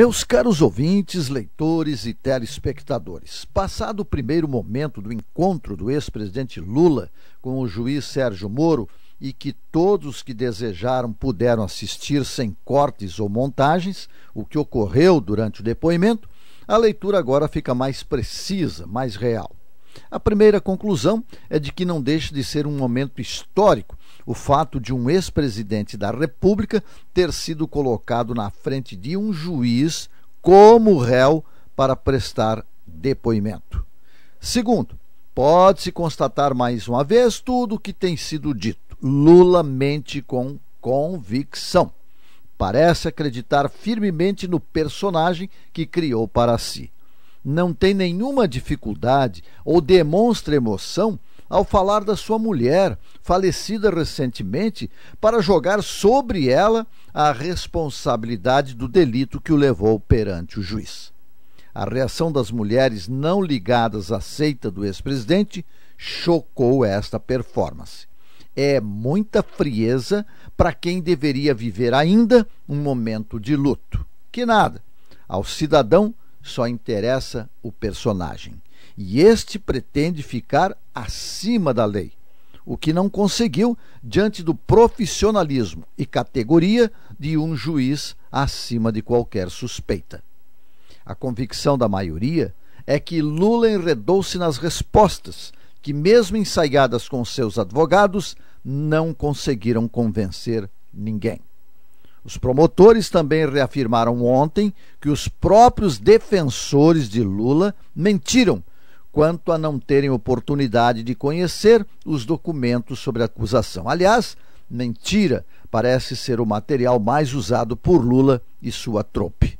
Meus caros ouvintes, leitores e telespectadores, passado o primeiro momento do encontro do ex-presidente Lula com o juiz Sérgio Moro e que todos que desejaram puderam assistir sem cortes ou montagens, o que ocorreu durante o depoimento, a leitura agora fica mais precisa, mais real. A primeira conclusão é de que não deixa de ser um momento histórico o fato de um ex-presidente da República ter sido colocado na frente de um juiz como réu para prestar depoimento. Segundo, pode-se constatar mais uma vez tudo o que tem sido dito. Lula mente com convicção. Parece acreditar firmemente no personagem que criou para si. Não tem nenhuma dificuldade ou demonstra emoção ao falar da sua mulher, falecida recentemente, para jogar sobre ela a responsabilidade do delito que o levou perante o juiz. A reação das mulheres não ligadas à seita do ex-presidente chocou esta performance. É muita frieza para quem deveria viver ainda um momento de luto. Que nada, ao cidadão só interessa o personagem e este pretende ficar acima da lei, o que não conseguiu diante do profissionalismo e categoria de um juiz acima de qualquer suspeita. A convicção da maioria é que Lula enredou-se nas respostas que, mesmo ensaiadas com seus advogados, não conseguiram convencer ninguém. Os promotores também reafirmaram ontem que os próprios defensores de Lula mentiram quanto a não terem oportunidade de conhecer os documentos sobre a acusação. Aliás, mentira parece ser o material mais usado por Lula e sua trope.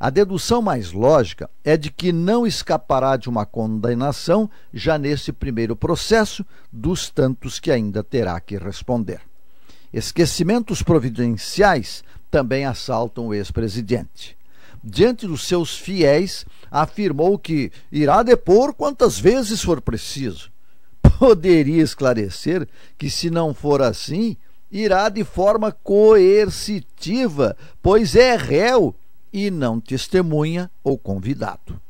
A dedução mais lógica é de que não escapará de uma condenação já nesse primeiro processo, dos tantos que ainda terá que responder. Esquecimentos providenciais também assaltam o ex-presidente diante dos seus fiéis, afirmou que irá depor quantas vezes for preciso. Poderia esclarecer que, se não for assim, irá de forma coercitiva, pois é réu e não testemunha ou convidado.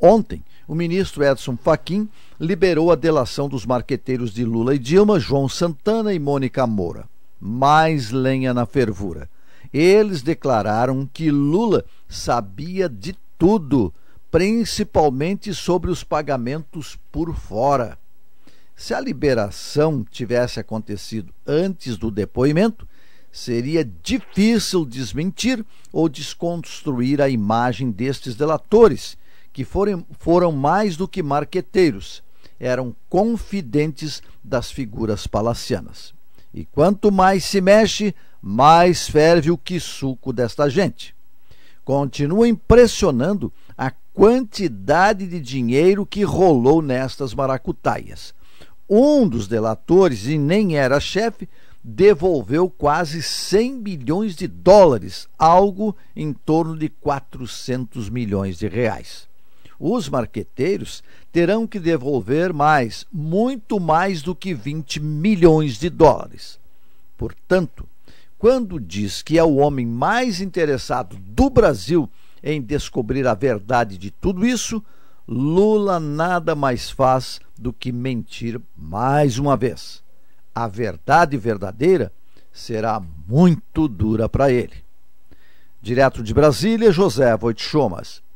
Ontem, o ministro Edson Fachin liberou a delação dos marqueteiros de Lula e Dilma, João Santana e Mônica Moura. Mais lenha na fervura. Eles declararam que Lula sabia de tudo, principalmente sobre os pagamentos por fora. Se a liberação tivesse acontecido antes do depoimento, seria difícil desmentir ou desconstruir a imagem destes delatores, que foram, foram mais do que marqueteiros, eram confidentes das figuras palacianas. E quanto mais se mexe, mais ferve o que suco desta gente. Continua impressionando a quantidade de dinheiro que rolou nestas maracutaias. Um dos delatores, e nem era chefe, devolveu quase 100 bilhões de dólares, algo em torno de 400 milhões de reais os marqueteiros terão que devolver mais, muito mais do que 20 milhões de dólares. Portanto, quando diz que é o homem mais interessado do Brasil em descobrir a verdade de tudo isso, Lula nada mais faz do que mentir mais uma vez. A verdade verdadeira será muito dura para ele. Direto de Brasília, José Voit Chomas.